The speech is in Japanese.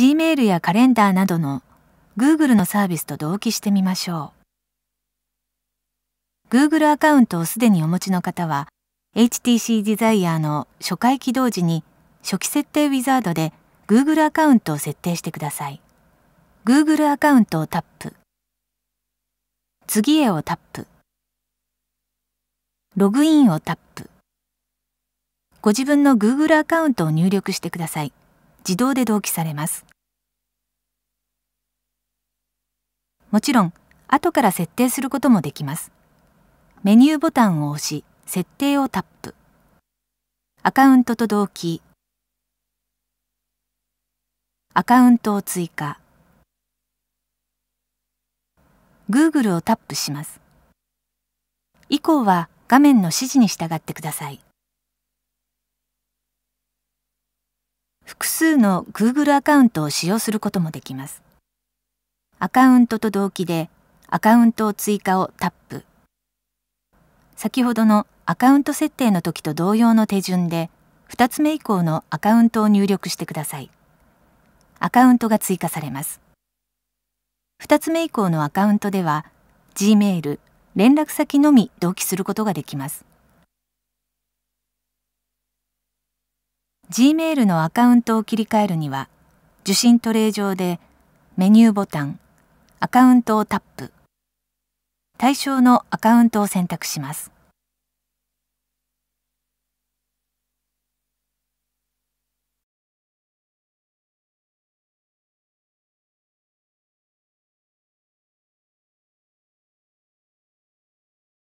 Gmail やカレンダーなどの Google のサービスと同期してみましょう。Google アカウントをすでにお持ちの方は HTC デザイーの初回起動時に初期設定ウィザードで Google アカウントを設定してください。Google アカウントをタップ。次へをタップ。ログインをタップ。ご自分の Google アカウントを入力してください。自動で同期されます。もちろん後から設定することもできますメニューボタンを押し設定をタップアカウントと同期アカウントを追加 Google をタップします以降は画面の指示に従ってください複数の Google アカウントを使用することもできますアカウントと同期でアカウントを追加をタップ先ほどのアカウント設定の時と同様の手順で2つ目以降のアカウントを入力してくださいアカウントが追加されます2つ目以降のアカウントでは Gmail 連絡先のみ同期することができます Gmail のアカウントを切り替えるには受信トレイ上でメニューボタンアカウントをタップ対象のアカウントを選択します